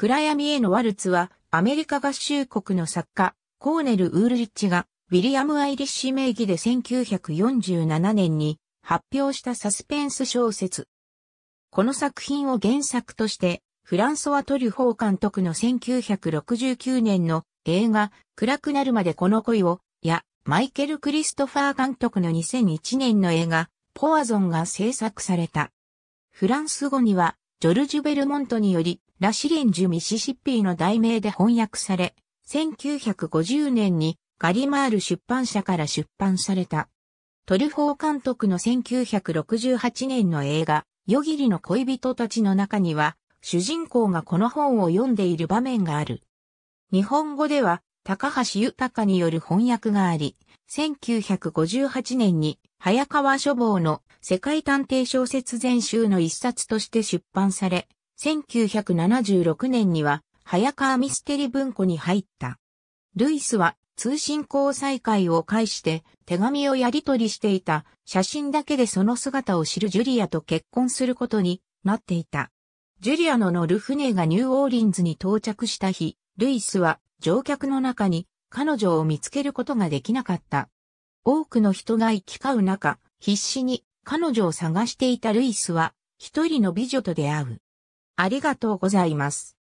暗闇へのワルツは、アメリカ合衆国の作家、コーネル・ウールリッチが、ウィリアム・アイリッシュ名義で1947年に発表したサスペンス小説。この作品を原作として、フランソワ・トリュフォー監督の1969年の映画、暗くなるまでこの恋を、や、マイケル・クリストファー監督の2001年の映画、ポアゾンが制作された。フランス語には、ジョルジュ・ベルモントによりラシレンジュ・ミシシッピーの題名で翻訳され、1950年にガリマール出版社から出版された。トルフォー監督の1968年の映画、ギリの恋人たちの中には、主人公がこの本を読んでいる場面がある。日本語では、高橋豊による翻訳があり、1958年に早川書房の世界探偵小説全集の一冊として出版され、1976年には、早川ミステリ文庫に入った。ルイスは通信交際会を介して手紙をやり取りしていた写真だけでその姿を知るジュリアと結婚することになっていた。ジュリアの乗る船がニューオーリンズに到着した日、ルイスは乗客の中に彼女を見つけることができなかった。多くの人が行き交う中、必死に彼女を探していたルイスは一人の美女と出会う。ありがとうございます。